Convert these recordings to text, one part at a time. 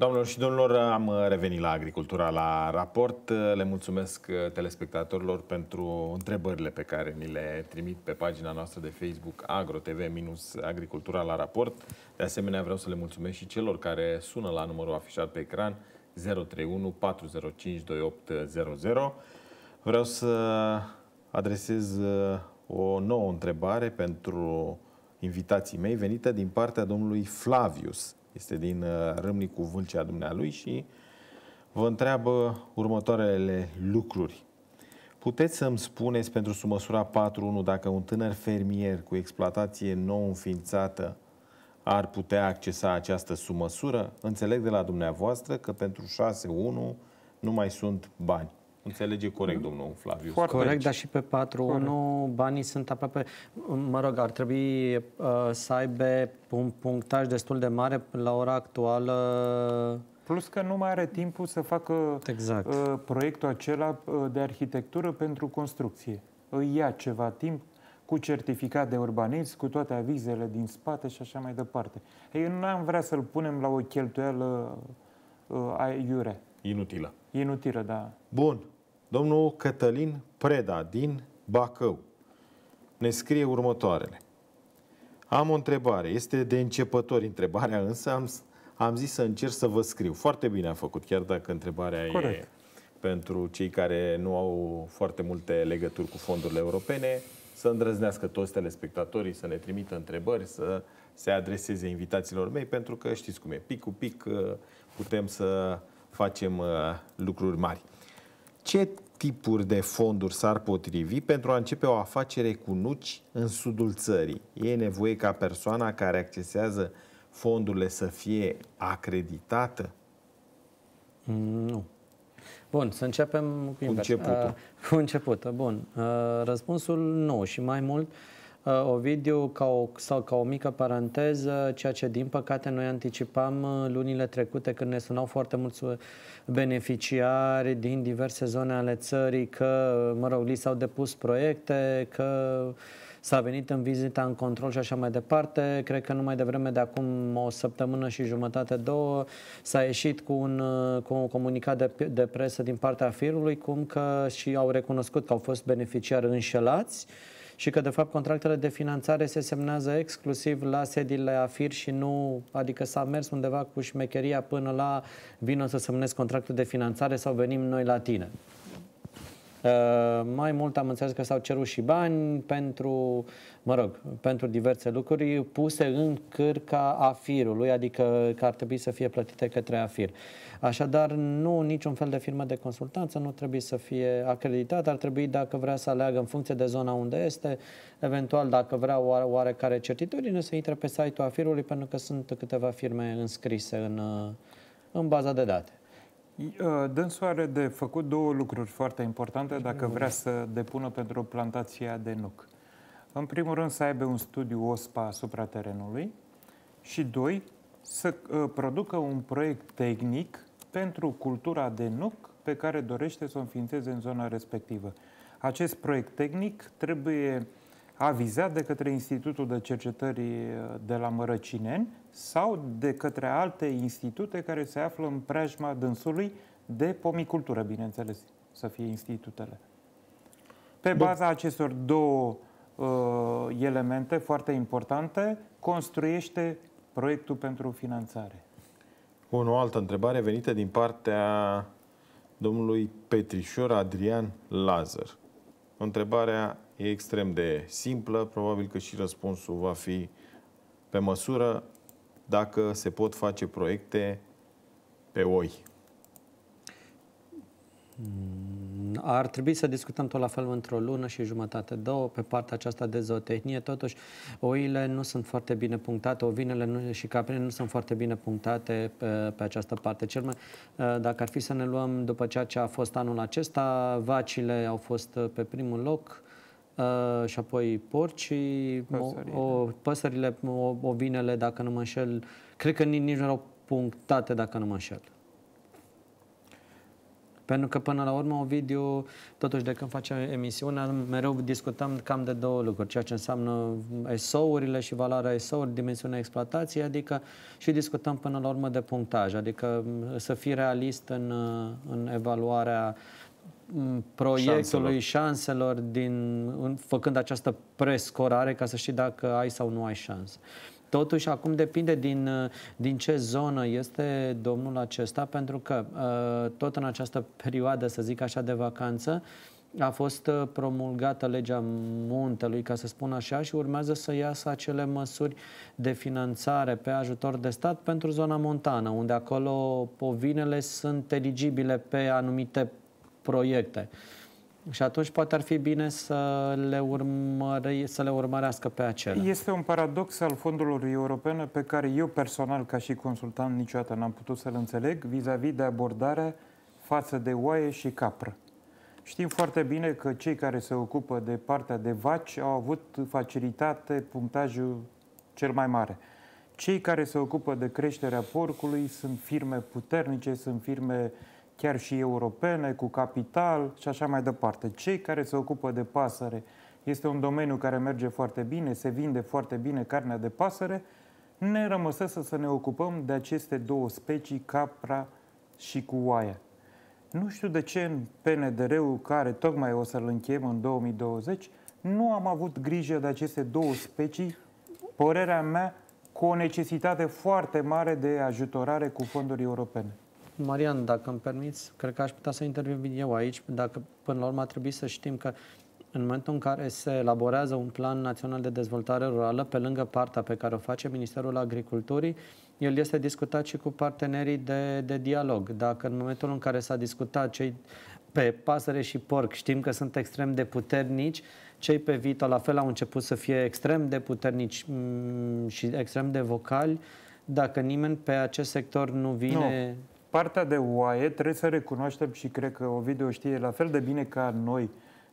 Domnilor și domnilor, am revenit la Agricultura la raport. Le mulțumesc uh, telespectatorilor pentru întrebările pe care ni le trimit pe pagina noastră de Facebook agrotv-agricultura la raport. De asemenea, vreau să le mulțumesc și celor care sună la numărul afișat pe ecran 031 405 2800. Vreau să adresez uh, o nouă întrebare pentru invitații mei venită din partea domnului Flavius este din uh, Râmnicu Vâlcea dumnealui și vă întreabă următoarele lucruri. Puteți să-mi spuneți pentru sumăsura 4.1 dacă un tânăr fermier cu exploatație nou înființată ar putea accesa această sumăsură? Înțeleg de la dumneavoastră că pentru 6.1 nu mai sunt bani înțelege corect domnul Flavius. Foarte corect, dar și pe 4-1 banii sunt aproape... Mă rog, ar trebui uh, să aibă un punctaj destul de mare la ora actuală Plus că nu mai are timpul să facă exact. uh, proiectul acela uh, de arhitectură pentru construcție. Îi ia ceva timp cu certificat de urbanism, cu toate avizele din spate și așa mai departe. Ei, nu am vrea să-l punem la o cheltuială uh, aiure. Inutilă. Inutilă, da. Bun. Domnul Cătălin Preda din Bacău ne scrie următoarele. Am o întrebare. Este de începător întrebarea, însă am, am zis să încerc să vă scriu. Foarte bine am făcut, chiar dacă întrebarea Corect. e pentru cei care nu au foarte multe legături cu fondurile europene, să îndrăznească toți telespectatorii, să ne trimită întrebări, să se adreseze invitațiilor mei, pentru că știți cum e, pic cu pic uh, putem să facem uh, lucruri mari. Ce tipuri de fonduri s-ar potrivi pentru a începe o afacere cu nuci în sudul țării? E nevoie ca persoana care accesează fondurile să fie acreditată? Mm, nu. Bun, să începem cu, cu începutul. Uh, cu începutul, bun. Uh, răspunsul nu și mai mult uh, Uh, Ovidiu, ca o, sau ca o mică paranteză, ceea ce din păcate noi anticipam uh, lunile trecute când ne sunau foarte mulți uh, beneficiari din diverse zone ale țării că, mă rog, li s-au depus proiecte, că s-a venit în vizita în control și așa mai departe. Cred că numai devreme de acum o săptămână și jumătate, două, s-a ieșit cu un, cu un comunicat de, de presă din partea firului, cum că și au recunoscut că au fost beneficiari înșelați, uh, și că, de fapt, contractele de finanțare se semnează exclusiv la sediile AFIR și nu, adică s-a mers undeva cu șmecheria până la vină să semnezi contractul de finanțare sau venim noi la tine. Uh, mai mult am înțeles că s-au cerut și bani pentru, mă rog, pentru diverse lucruri puse în cârca afirului, adică că ar trebui să fie plătite către afir. Așadar, nu niciun fel de firmă de consultanță nu trebuie să fie acreditată, ar trebui dacă vrea să aleagă în funcție de zona unde este, eventual dacă vrea oarecare certitudine să intre pe site-ul afirului, pentru că sunt câteva firme înscrise în, uh, în baza de date. Uh, dânsul are de făcut două lucruri foarte importante dacă vrea să depună pentru o plantație de nuc. În primul rând să aibă un studiu OSPA asupra terenului și doi, să uh, producă un proiect tehnic pentru cultura de nuc pe care dorește să o înființeze în zona respectivă. Acest proiect tehnic trebuie avizat de către Institutul de Cercetări uh, de la Mărăcineni sau de către alte institute care se află în preajma dânsului de pomicultură, bineînțeles, să fie institutele. Pe baza acestor două uh, elemente foarte importante, construiește proiectul pentru finanțare. Bun, o altă întrebare venită din partea domnului Petrișor Adrian Lazar. Întrebarea E extrem de simplă, probabil că și răspunsul va fi pe măsură dacă se pot face proiecte pe oi. Mm, ar trebui să discutăm tot la fel într-o lună și jumătate, două, pe partea aceasta de zootehnie. Totuși, oile nu sunt foarte bine punctate, ovinele nu, și caprinele nu sunt foarte bine punctate pe, pe această parte. Cel mai, ă, dacă ar fi să ne luăm după ceea ce a fost anul acesta, vacile au fost ă, pe primul loc, Uh, și apoi porcii, păsările, o, păsările o, ovinele, dacă nu mă înșel. Cred că nici, nici nu erau punctate, dacă nu mă înșel. Pentru că până la urmă, video, totuși de când facem emisiunea, mereu discutăm cam de două lucruri, ceea ce înseamnă eso urile și valoarea eso dimensiunea exploatației, adică și discutăm până la urmă de punctaj, adică să fii realist în, în evaluarea uh, Mm, proiectului, șanselor, șanselor din, în, făcând această prescorare ca să știi dacă ai sau nu ai șansă. Totuși, acum depinde din, uh, din ce zonă este domnul acesta, pentru că uh, tot în această perioadă, să zic așa, de vacanță, a fost uh, promulgată legea muntelui, ca să spun așa, și urmează să iasă acele măsuri de finanțare pe ajutor de stat pentru zona montană, unde acolo povinele sunt eligibile pe anumite proiecte. Și atunci poate ar fi bine să le, urmări, să le urmărească pe acelea. Este un paradox al fondurilor europene pe care eu personal, ca și consultant, niciodată n-am putut să-l înțeleg vis-a-vis -vis de abordare față de oaie și capră. Știm foarte bine că cei care se ocupă de partea de vaci au avut facilitate, punctajul cel mai mare. Cei care se ocupă de creșterea porcului sunt firme puternice, sunt firme uh, chiar și europene, cu capital și așa mai departe. Cei care se ocupă de pasăre, este un domeniu care merge foarte bine, se vinde foarte bine carnea de pasăre, ne rămăsese să ne ocupăm de aceste două specii, capra și cu oaia. Nu știu de ce în PNDR-ul, care tocmai o să-l încheiem în 2020, nu am avut grijă de aceste două specii, părerea mea, cu o necesitate foarte mare de ajutorare cu fonduri europene. Marian, dacă îmi permiți, cred că aș putea să intervin eu aici, dacă până la urmă trebuie să știm că în momentul în care se elaborează un plan național de dezvoltare rurală, pe lângă partea pe care o face Ministerul Agriculturii, el este discutat și cu partenerii de, de dialog. Dacă în momentul în care s-a discutat cei pe pasăre și porc știm că sunt extrem de puternici, cei pe vită la fel au început să fie extrem de puternici mm, și extrem de vocali, dacă nimeni pe acest sector nu vine... Nu partea de oaie trebuie să recunoaștem și cred că Ovidiu știe la fel de bine ca noi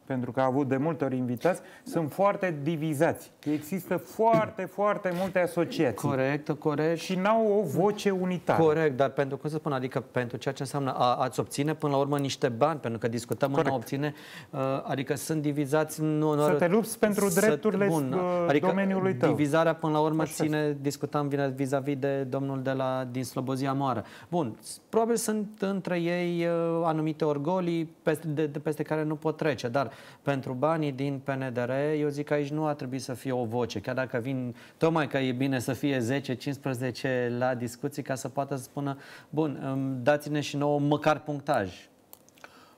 pentru că a avut de multe ori invitați, sunt foarte divizați. Există foarte, foarte multe asociații. Corect, corect. Și n-au o voce unitară. Corect, dar pentru, cum să spun, adică pentru ceea ce înseamnă a, ați obține până la urmă niște bani, pentru că discutăm corect. în a obține, uh, adică sunt divizați. Nu, nu să te lupți pentru drepturile bun, uh, adică domeniului tău. Divizarea până la urmă Așa. ține, discutam vis-a-vis -vis de domnul de la, din Slobozia Moară. Bun, probabil sunt între ei uh, anumite orgolii peste, de, de peste care nu pot trece, dar pentru banii din PNDR, eu zic că aici nu ar trebui să fie o voce, chiar dacă vin, tocmai că e bine să fie 10-15 la discuții ca să poată să spună, bun, dați-ne și nouă măcar punctaj.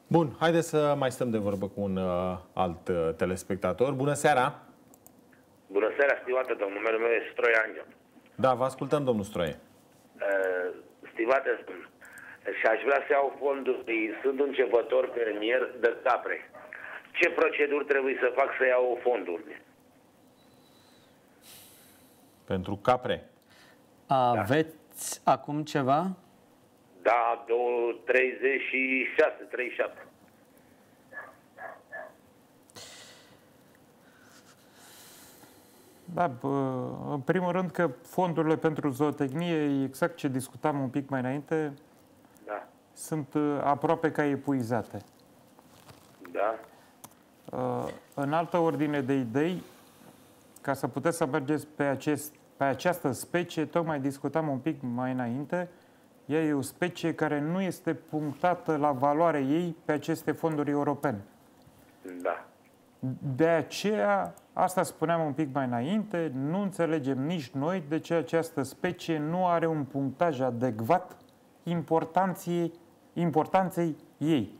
Bun, haideți să mai stăm de vorbă cu un uh, alt uh, telespectator. Bună seara! Bună seara, stimate domnul numele meu e Stroie Angel. Da, vă ascultăm, domnul Stroie. Uh, stimate și aș vrea să iau fonduri, sunt începător cevător fermier de capre ce proceduri trebuie să fac să iau fondurile. Pentru capre. Aveți da. acum ceva? Da, 36, 37. Da, în primul rând că fondurile pentru zootehnie, exact ce discutam un pic mai înainte, da. sunt uh, aproape ca epuizate. Da. În altă ordine de idei, ca să puteți să mergeți pe, acest, pe această specie, tocmai discutam un pic mai înainte, ea e o specie care nu este punctată la valoare ei pe aceste fonduri europene. Da. De aceea, asta spuneam un pic mai înainte, nu înțelegem nici noi de ce această specie nu are un punctaj adecvat importanței, importanței ei.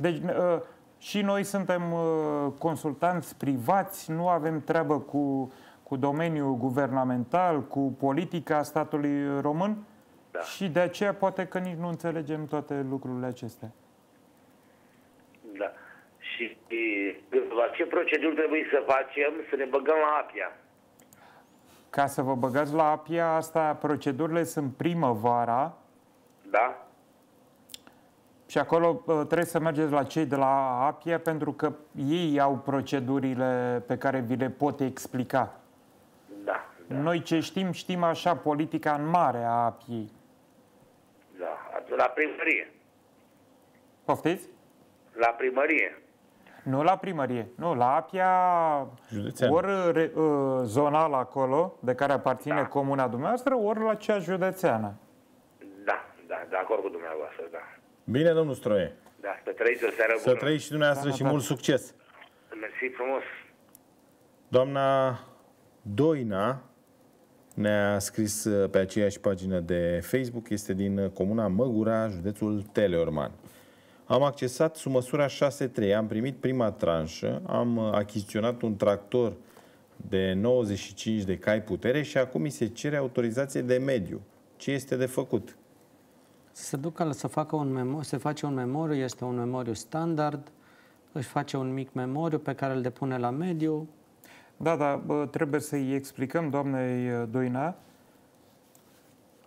Deci ă, și noi suntem ă, consultanți privați, nu avem treabă cu, cu domeniul guvernamental, cu politica statului român da. și de aceea poate că nici nu înțelegem toate lucrurile acestea. Da. Și ce proceduri trebuie să facem să ne băgăm la apia? Ca să vă băgați la apia, asta, procedurile sunt primăvara, da. Și acolo uh, trebuie să mergeți la cei de la APIA pentru că ei au procedurile pe care vi le pot explica. Da. da. Noi ce știm, știm așa politica în mare a APIei. Da, la primărie. Poftiți? La primărie. Nu la primărie, nu, la Apia, Județean. ori re, uh, zonal acolo, de care aparține da. comuna dumneavoastră, ori la cea județeană. Da, da, de acord cu dumneavoastră, da. Bine, domnul Stroie. Da, să trăiți o seară bună. Să trăiți și dumneavoastră da, și da. mult succes. Mersi frumos. Doamna Doina ne-a scris uh, pe aceeași pagină de Facebook, este din uh, comuna Măgura, județul Teleorman. Am accesat sub măsura 6.3, am primit prima tranșă, am uh, achiziționat un tractor de 95 de cai putere și acum mi se cere autorizație de mediu. Ce este de făcut? Să se ducă să facă un memoriu, se face un memoriu, este un memoriu standard, își face un mic memoriu pe care îl depune la mediu. Da, da, trebuie să-i explicăm doamnei uh, Doina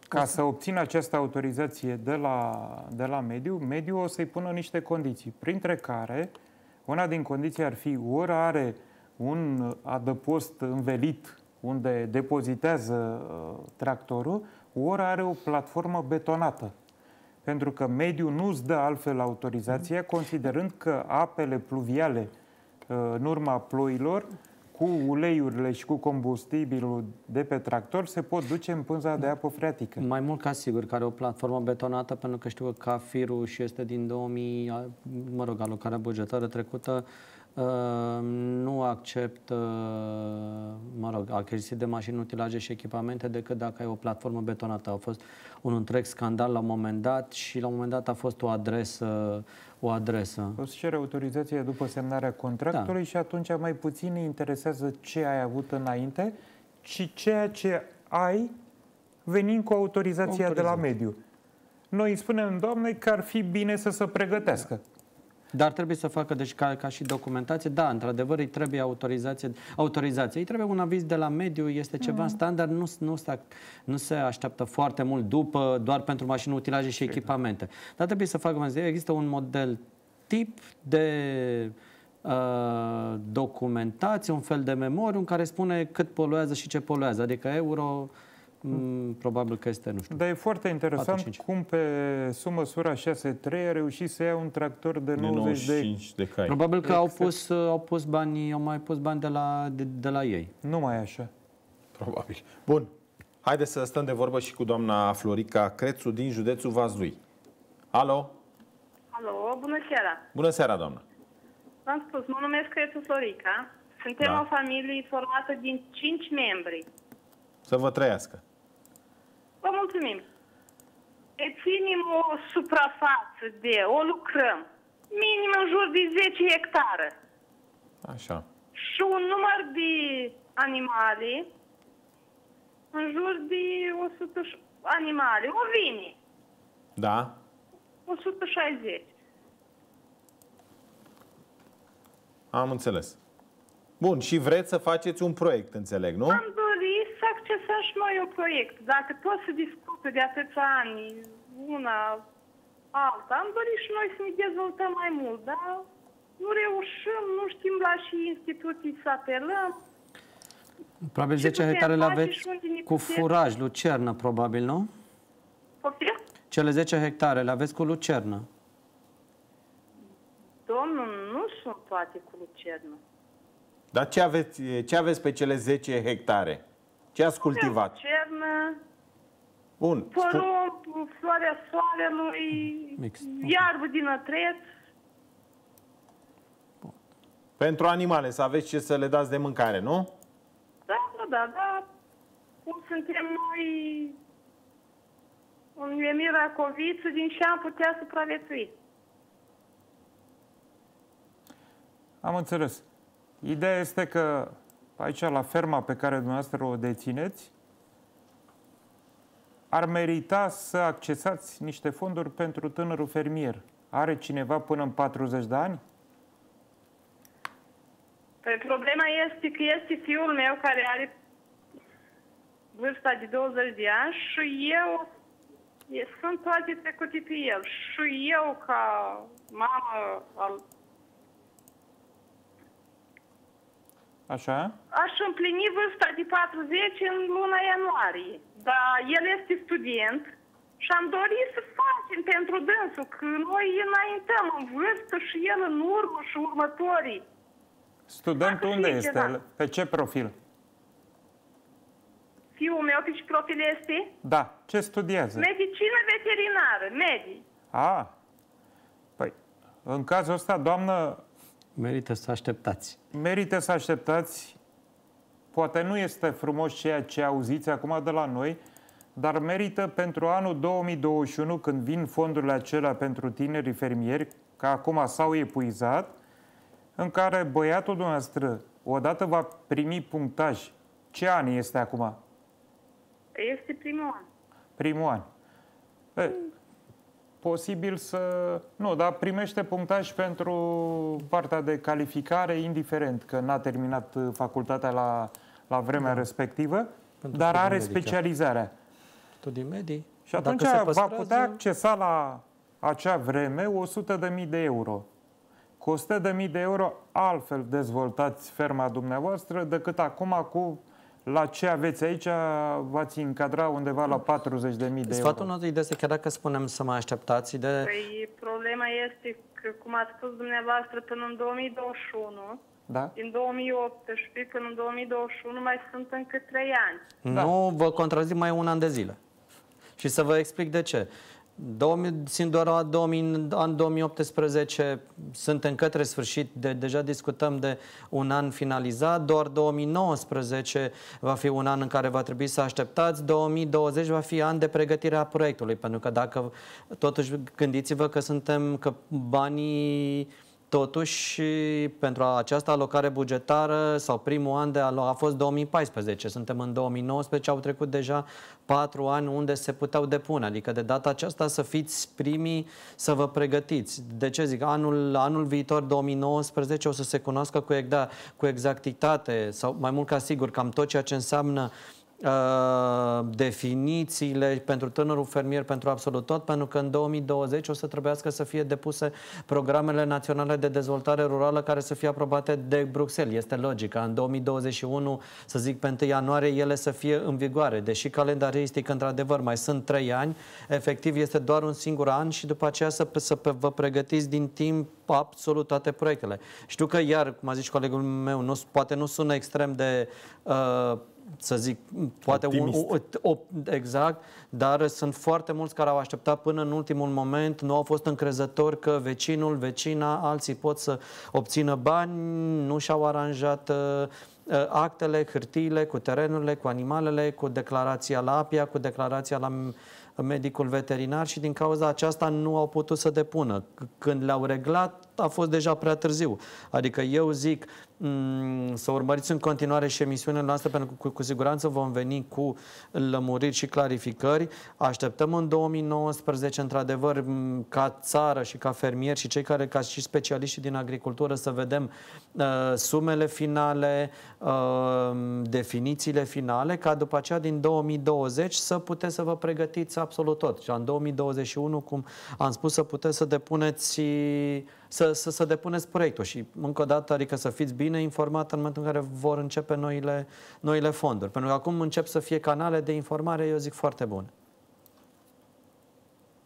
ca să obțină această autorizație de la, de la mediu, mediu o să-i pună niște condiții, printre care una din condiții ar fi ori are un adăpost învelit unde depozitează uh, tractorul, ori are o platformă betonată pentru că mediul nu îți dă altfel autorizația, considerând că apele pluviale, uh, în urma ploilor, cu uleiurile și cu combustibilul de pe tractor se pot duce în pânza de apă freatică. Mai mult ca sigur că are o platformă betonată, pentru că știu că cafir și este din 2000, mă rog, alocarea bugetară trecută, Ehm, nu accept, ehm, mă rog, achiziții de mașini, utilaje și echipamente decât dacă ai o platformă betonată. A fost un întreg scandal la un moment dat și la un moment dat a fost o adresă o adresă. O să cere autorizație după semnarea contractului da. și atunci mai puțin interesează ce ai avut înainte, ci ceea ce ai venind cu autorizația Autorizație. de la mediu. Noi îi spunem, Doamne, că ar fi bine să se pregătească. Da. Dar trebuie să facă, deci ca, ca și documentație, da, într-adevăr îi trebuie autorizație, autorizație. Îi trebuie un aviz de la mediu, este ceva mm. standard, nu, nu, se, nu se așteaptă foarte mult după, doar pentru mașini, utilaje și da. echipamente. Dar trebuie să facă, există un model tip de uh, documentație, un fel de memoriu în care spune cât poluează și ce poluează, adică euro Mm, probabil că este, nu știu. Dar e foarte interesant 4, cum pe sumă sura 6-3 a reușit să ia un tractor de 90 de... de cai. Probabil că exact. au pus, au pus bani, au mai pus bani de la, de, de la ei. Nu mai așa. Probabil. Bun. Haideți să stăm de vorbă și cu doamna Florica Crețu din județul Vazlui. Alo? Alo, bună seara. Bună seara, doamnă. V-am spus, mă numesc Crețu Florica. Suntem da. o familie formată din 5 membri. Să vă trăiască. Vă mulțumim. Deținem o suprafață de, o lucrăm, minim în jur de 10 hectare. Așa. Și un număr de animale, în jur de 100 animale, da. o vine. Da. 160. Am înțeles. Bun, și vreți să faceți un proiect, înțeleg, nu? Am ce să-și noi un proiect. Dacă tot se discută de atâția ani una alta, am dorit și noi să ne dezvoltăm mai mult, dar nu reușim, nu știm la și instituții să apelăm. Probabil 10 hectare le aveți cu furaj, lucernă, probabil, nu? Copil? Cele 10 hectare le aveți cu lucernă. Domnul, nu sunt toate cu lucernă. Dar ce aveți, ce aveți pe cele 10 hectare? Ce ați cultivat? Cernă, Bun. Porumb, floarea soarelui, Mix. iarbă din atret. Pentru animale, să aveți ce să le dați de mâncare, nu? Da, da, da, da. Cum suntem noi în Emira Coviță, din ce am putea supraviețui. Am înțeles. Ideea este că aici la ferma pe care dumneavoastră o dețineți, ar merita să accesați niște fonduri pentru tânărul fermier. Are cineva până în 40 de ani? Păi problema este că este fiul meu care are vârsta de 20 de ani și eu sunt toate trecute pe el. Și eu, ca mamă al Așa? Aș împlini vârsta de 40 în luna ianuarie. Dar el este student și am dorit să facem pentru dânsul, că noi înaintăm în vârstă și el în urmă și următorii. Studentul unde este? Da. Pe ce profil? Fiul meu pe ce deci profil este? Da. Ce studiază? Medicină veterinară, medii. A, ah. păi, în cazul ăsta, doamnă, Merită să așteptați. Merită să așteptați. Poate nu este frumos ceea ce auziți acum de la noi, dar merită pentru anul 2021, când vin fondurile acelea pentru tinerii fermieri, că acum s-au epuizat, în care băiatul dumneavoastră odată va primi punctaj. Ce an este acum? Este primul an. Primul an posibil să... Nu, dar primește punctaj pentru partea de calificare, indiferent că n-a terminat uh, facultatea la, la vremea da. respectivă, pentru dar are medica. specializarea. Studii medii. Și atunci Dacă va putea accesa la acea vreme 100.000 de euro. Cu 100.000 de euro altfel dezvoltați ferma dumneavoastră decât acum cu la ce aveți aici v-ați încadra undeva la 40.000 de euro. Sfatul nostru este chiar dacă spunem să mai așteptați de... Păi problema este că, cum ați spus dumneavoastră, până în 2021, da? din 2018 până în 2021 mai sunt încă 3 ani. Da. Nu vă contrazic mai un an de zile. Și să vă explic de ce. 2000, sunt doar la 2000, an 2018, suntem către sfârșit, de, deja discutăm de un an finalizat, doar 2019 va fi un an în care va trebui să așteptați, 2020 va fi an de pregătire a proiectului, pentru că dacă, totuși, gândiți-vă că suntem, că banii Totuși, pentru această alocare bugetară sau primul an de alo- a fost 2014, suntem în 2019, au trecut deja patru ani unde se puteau depune, adică de data aceasta să fiți primii să vă pregătiți. De ce zic? Anul, anul viitor, 2019, o să se cunoască cu, exact, cu exactitate sau mai mult ca sigur cam tot ceea ce înseamnă uh, Ă, definițiile pentru tânărul fermier, pentru absolut tot, pentru că în 2020 o să trebuiască să fie depuse programele naționale de dezvoltare rurală care să fie aprobate de Bruxelles. Este logic. În 2021, să zic pe 1 ianuarie, ele să fie în vigoare. Deși calendaristic, într-adevăr, mai sunt 3 ani, efectiv este doar un singur an și după aceea să, să vă pregătiți din timp absolut toate proiectele. Știu că iar, cum a zis colegul meu, nu, poate nu sună extrem de uh, să zic, poate un, o, o, exact, dar sunt foarte mulți care au așteptat până în ultimul moment, nu au fost încrezători că vecinul, vecina, alții pot să obțină bani, nu și-au aranjat uh, uh actele, hârtiile, cu terenurile, cu animalele, cu declarația la APIA, cu declarația la medicul veterinar și din cauza aceasta nu au putut să depună. Când le-au reglat, a fost deja prea târziu. Adică eu zic, Mm, să urmăriți în continuare și emisiunea noastră, pentru că cu, cu siguranță vom veni cu lămuriri și clarificări. Așteptăm în 2019, într-adevăr, mm, ca țară și ca fermieri și cei care, ca și specialiști din agricultură, să vedem uh, sumele finale, uh, definițiile finale, ca după aceea din 2020 să puteți să vă pregătiți absolut tot. Și în 2021, cum am spus, să puteți să depuneți să, să, să depuneți proiectul și încă o dată, adică să fiți bine informat în momentul în care vor începe noile, noile fonduri. Pentru că acum încep să fie canale de informare, eu zic, foarte bune.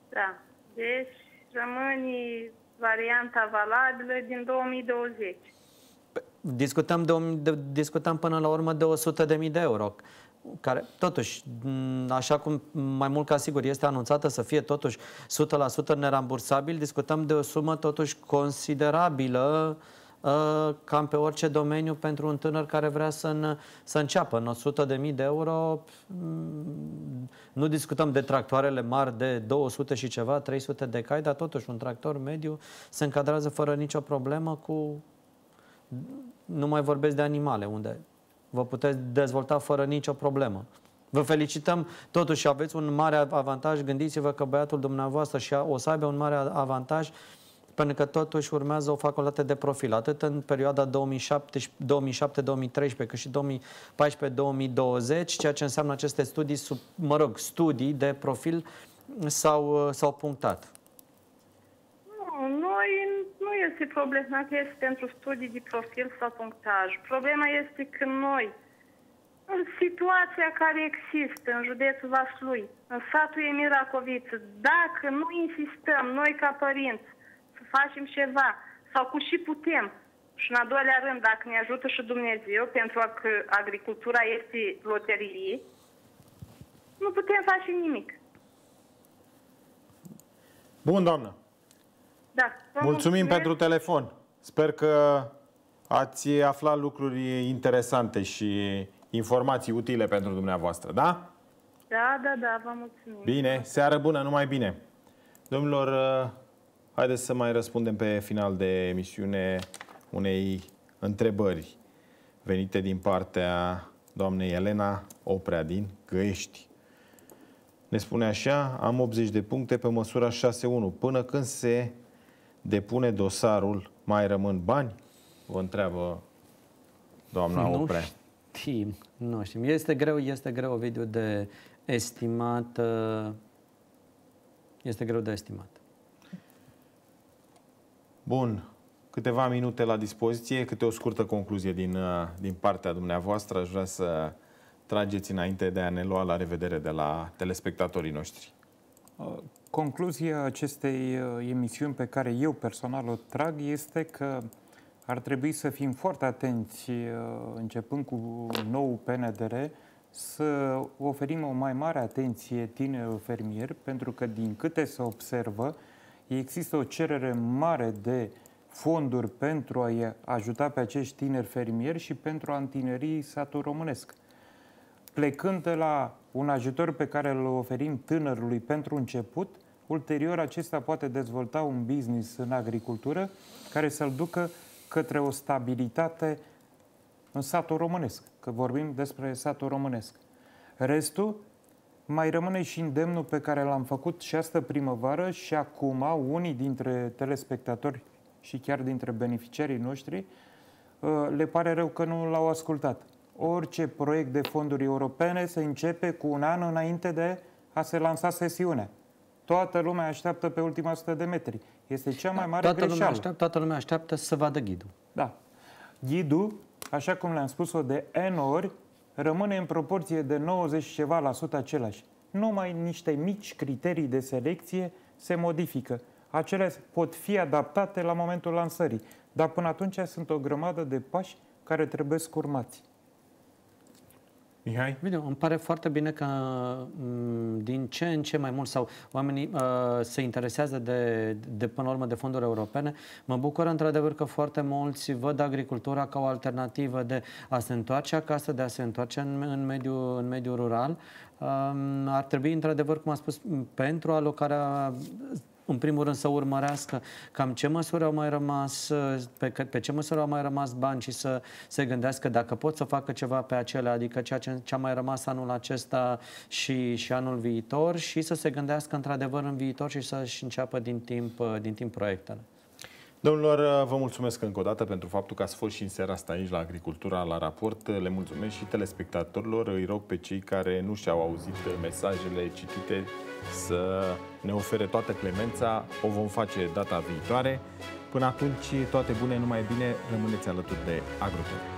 Da. Deci rămâne varianta valabilă din 2020. Discutăm, de, de, discutăm până la urmă de 100.000 de euro care totuși, așa cum mai mult ca sigur este anunțată să fie totuși 100% nerambursabil, discutăm de o sumă totuși considerabilă ă, cam pe orice domeniu pentru un tânăr care vrea să, în, să înceapă. În 100.000 de, de euro nu discutăm de tractoarele mari de 200 și ceva, 300 de cai, dar totuși un tractor mediu se încadrează fără nicio problemă cu... Nu mai vorbesc de animale, unde Vă puteți dezvolta fără nicio problemă. Vă felicităm, totuși aveți un mare avantaj, gândiți-vă că băiatul dumneavoastră și o să aibă un mare avantaj pentru că totuși urmează o facultate de profil, atât în perioada 2007-2013, cât și 2014-2020, ceea ce înseamnă aceste studii, sub, mă rog, studii de profil s-au, punctat este că este pentru studii de profil sau punctaj. Problema este că noi, în situația care există în județul Vaslui, în satul Emira Coviță, dacă nu insistăm noi ca părinți să facem ceva, sau cu și putem, și în a doilea rând, dacă ne ajută și Dumnezeu, pentru că agricultura este loterie, nu putem face nimic. Bun, doamnă. Da. Mulțumim mulțumim pentru telefon. Sper că ați aflat lucruri interesante și informații utile pentru dumneavoastră, da? Da, da, da, vă mulțumim. Bine, seară bună, numai bine. Domnilor, uh, haideți să mai răspundem pe final de emisiune unei întrebări venite din partea doamnei Elena Oprea din Găiești. Ne spune așa, am 80 de puncte pe măsura 6-1. Până când se depune dosarul, mai rămân bani? Vă întreabă doamna nu Oprea. Știm, nu știm. Este greu, este greu, video de estimat. Uh, este greu de estimat. Bun. Câteva minute la dispoziție, câte o scurtă concluzie din, uh, din partea dumneavoastră. Aș vrea să trageți înainte de a ne lua la revedere de la telespectatorii noștri. Concluzia acestei uh, emisiuni pe care eu personal o trag este că ar trebui să fim foarte atenți, uh, începând cu nou PNDR, să oferim o mai mare atenție tinerilor fermieri, pentru că, din câte se observă, există o cerere mare de fonduri pentru a ajuta pe acești tineri fermieri și pentru a întineri satul românesc. Plecând de la un ajutor pe care îl oferim tânărului pentru început, ulterior acesta poate dezvolta un business în agricultură care să-l ducă către o stabilitate în satul românesc, că vorbim despre satul românesc. Restul mai rămâne și îndemnul pe care l-am făcut și astă primăvară și acum unii dintre telespectatori și chiar dintre beneficiarii noștri uh, le pare rău că nu l-au ascultat orice proiect de fonduri europene se începe cu un an înainte de a se lansa sesiune. Toată lumea așteaptă pe ultima 100 de metri. Este cea mai da, mare toată greșeală. Lumea așteaptă, toată lumea așteaptă să vadă ghidul. Da. Ghidul, așa cum le-am spus-o de N ori, rămâne în proporție de 90 ceva la sută același. Numai niște mici criterii de selecție se modifică. Acelea pot fi adaptate la momentul lansării. Dar până atunci sunt o grămadă de pași care trebuie scurmați. Mihai? Bine, îmi pare foarte bine că mm, din ce în ce mai mult sau oamenii uh, se interesează de, de, până la urmă, de fonduri europene. Mă bucur, într-adevăr că foarte mulți văd agricultura ca o alternativă de a se întoarce acasă, de a se întoarce în, în, mediul, în mediul rural. Um, ar trebui, într-adevăr, cum am spus, pentru alocarea în primul rând să urmărească cam ce măsură au mai rămas, pe, pe ce măsură au mai rămas bani și să se gândească dacă pot să facă ceva pe acelea, adică ceea ce, ce a mai rămas anul acesta și, și anul viitor și să se gândească într-adevăr în viitor și să-și înceapă din timp, din timp proiectele. Domnilor, vă mulțumesc încă o dată pentru faptul că ați fost și în seara asta aici la Agricultura, la raport. Le mulțumesc și telespectatorilor. Îi rog pe cei care nu și-au auzit mesajele citite să ne ofere toată clemența. O vom face data viitoare. Până atunci, toate bune, numai bine, rămâneți alături de Agrotech.